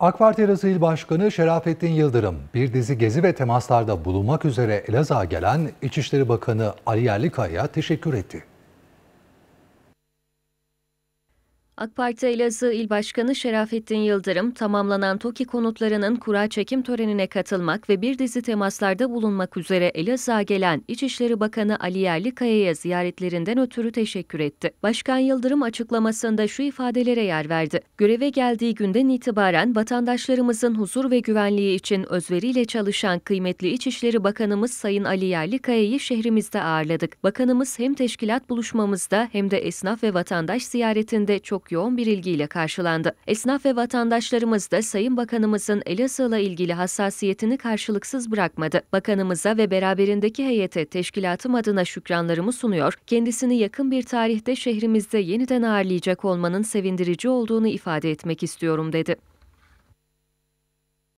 AK Parti Elazığ Başkanı Şerafettin Yıldırım, bir dizi gezi ve temaslarda bulunmak üzere Elazığ'a gelen İçişleri Bakanı Ali Yerlikaya teşekkür etti. AK Parti Elazığ İl Başkanı Şerafettin Yıldırım, tamamlanan TOKİ konutlarının kura çekim törenine katılmak ve bir dizi temaslarda bulunmak üzere Elazığ'a gelen İçişleri Bakanı Ali Yerlikaya'ya ziyaretlerinden ötürü teşekkür etti. Başkan Yıldırım açıklamasında şu ifadelere yer verdi. Göreve geldiği günden itibaren vatandaşlarımızın huzur ve güvenliği için özveriyle çalışan kıymetli İçişleri Bakanımız Sayın Ali Yerlikaya'yı şehrimizde ağırladık. Bakanımız hem teşkilat buluşmamızda hem de esnaf ve vatandaş ziyaretinde çok çok yoğun bir ilgiyle karşılandı. Esnaf ve vatandaşlarımız da Sayın Bakanımızın Elazığ'la ilgili hassasiyetini karşılıksız bırakmadı. Bakanımıza ve beraberindeki heyete teşkilatım adına şükranlarımı sunuyor, kendisini yakın bir tarihte şehrimizde yeniden ağırlayacak olmanın sevindirici olduğunu ifade etmek istiyorum dedi.